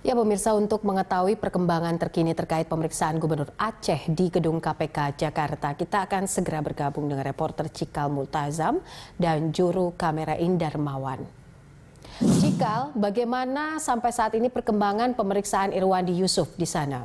Ya pemirsa untuk mengetahui perkembangan terkini terkait pemeriksaan Gubernur Aceh di gedung KPK Jakarta, kita akan segera bergabung dengan reporter Cikal Multazam dan juru kamera Indar Mawan. Cikal, bagaimana sampai saat ini perkembangan pemeriksaan Irwandi Yusuf di sana?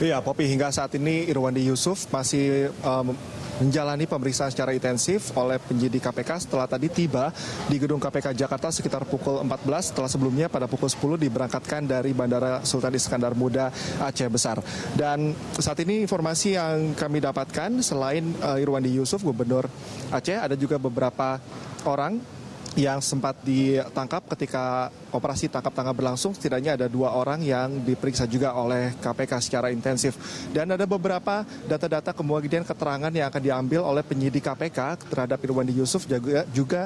Iya, Popi hingga saat ini Irwandi Yusuf masih um, menjalani pemeriksaan secara intensif oleh penyidik KPK setelah tadi tiba di gedung KPK Jakarta sekitar pukul 14 setelah sebelumnya pada pukul 10 diberangkatkan dari Bandara Sultan Iskandar Muda Aceh Besar. Dan saat ini informasi yang kami dapatkan selain uh, Irwandi Yusuf Gubernur Aceh ada juga beberapa orang yang sempat ditangkap ketika operasi tangkap tangan berlangsung setidaknya ada dua orang yang diperiksa juga oleh KPK secara intensif dan ada beberapa data-data kemudian keterangan yang akan diambil oleh penyidik KPK terhadap Irwandi Yusuf juga, juga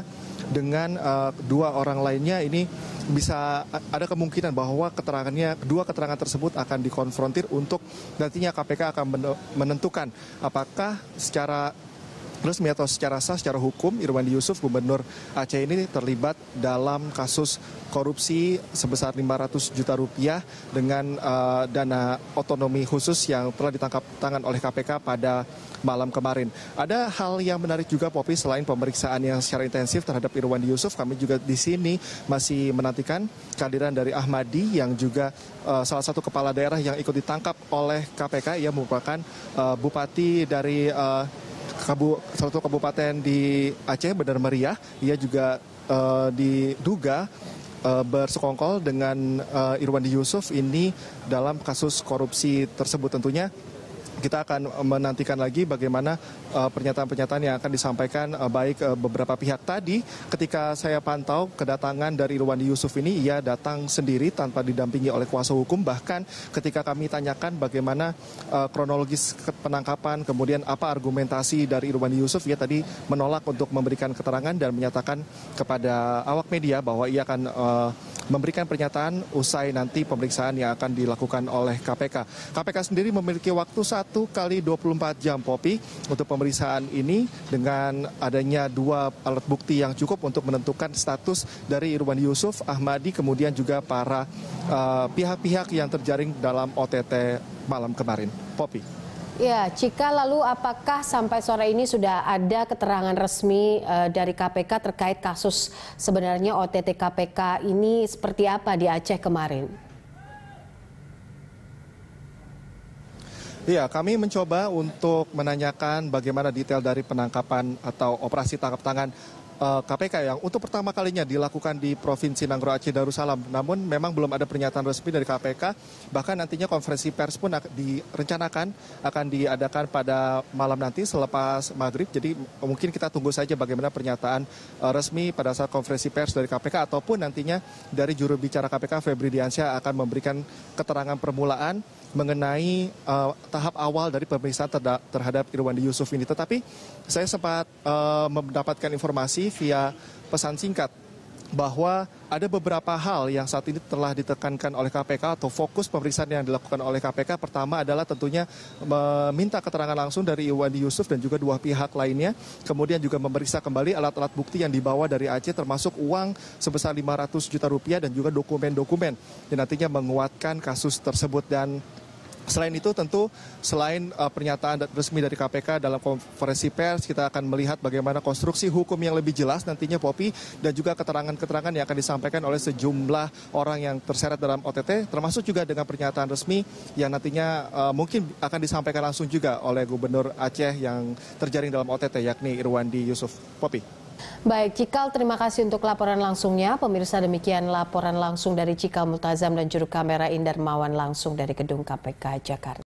dengan uh, dua orang lainnya ini bisa eh, ada kemungkinan bahwa keterangannya kedua keterangan tersebut akan dikonfrontir untuk nantinya KPK akan menentukan apakah secara Terus melihat secara sah, secara hukum, Irwandi Yusuf, Gubernur Aceh ini terlibat dalam kasus korupsi sebesar 500 juta rupiah dengan uh, dana otonomi khusus yang telah ditangkap tangan oleh KPK pada malam kemarin. Ada hal yang menarik juga, Popi, selain pemeriksaan yang secara intensif terhadap Irwandi Yusuf, kami juga di sini masih menantikan kehadiran dari Ahmadi yang juga uh, salah satu kepala daerah yang ikut ditangkap oleh KPK. Ia merupakan uh, bupati dari uh, salah satu kabupaten di aceh benar meriah ia juga eh, diduga eh, bersekongkol dengan eh, irwandi yusuf ini dalam kasus korupsi tersebut tentunya kita akan eh, menantikan lagi bagaimana eh, pernyataan-pernyataan yang akan disampaikan eh, baik beberapa pihak tadi ketika saya pantau kedatangan dari Irwandi Yusuf ini ia datang sendiri tanpa didampingi oleh kuasa hukum bahkan ketika kami tanyakan bagaimana kronologis penangkapan kemudian apa argumentasi dari Irwandi Yusuf ia tadi menolak untuk memberikan keterangan dan menyatakan kepada awak media bahwa ia akan uh, memberikan pernyataan usai nanti pemeriksaan yang akan dilakukan oleh KPK. KPK sendiri memiliki waktu 1 kali 24 jam Popi untuk pemeriksaan ini dengan adanya dua alat bukti yang cukup untuk menentukan status dari Irwan Yusuf, Ahmadi, kemudian juga para eh, pihak-pihak uh, -pihak yang terjaring dalam OTT malam kemarin. Popi. Ya, Cika lalu apakah sampai sore ini sudah ada keterangan resmi uh, dari KPK terkait kasus sebenarnya OTT KPK ini seperti apa di Aceh kemarin? Ya, kami mencoba untuk menanyakan bagaimana detail dari penangkapan atau operasi tangkap tangan KPK eh, yang untuk pertama kalinya dilakukan di Provinsi Nanggro Aceh Darussalam. Namun memang belum ada pernyataan resmi dari KPK. Bahkan nantinya konferensi pers pun direncanakan akan diadakan pada malam nanti selepas maghrib. Jadi mungkin kita tunggu saja bagaimana pernyataan eh, resmi pada saat konferensi pers dari KPK ataupun nantinya dari juru bicara KPK Febri Diansyah akan memberikan keterangan permulaan mengenai uh, tahap awal dari pemeriksaan terhadap Irwandi Yusuf ini. Tetapi saya sempat uh, mendapatkan informasi via pesan singkat bahwa ada beberapa hal yang saat ini telah ditekankan oleh KPK atau fokus pemeriksaan yang dilakukan oleh KPK pertama adalah tentunya meminta keterangan langsung dari Iwandi Yusuf dan juga dua pihak lainnya kemudian juga memeriksa kembali alat-alat bukti yang dibawa dari Aceh termasuk uang sebesar 500 juta rupiah dan juga dokumen-dokumen yang nantinya menguatkan kasus tersebut dan Selain itu tentu selain uh, pernyataan resmi dari KPK dalam konferensi pers kita akan melihat bagaimana konstruksi hukum yang lebih jelas nantinya Popi dan juga keterangan-keterangan yang akan disampaikan oleh sejumlah orang yang terseret dalam OTT termasuk juga dengan pernyataan resmi yang nantinya uh, mungkin akan disampaikan langsung juga oleh Gubernur Aceh yang terjaring dalam OTT yakni Irwandi Yusuf. Popi. Baik, Cikal, terima kasih untuk laporan langsungnya. Pemirsa, demikian laporan langsung dari Cikal Multazam dan juru kamera Indar Mawan langsung dari Gedung KPK Jakarta.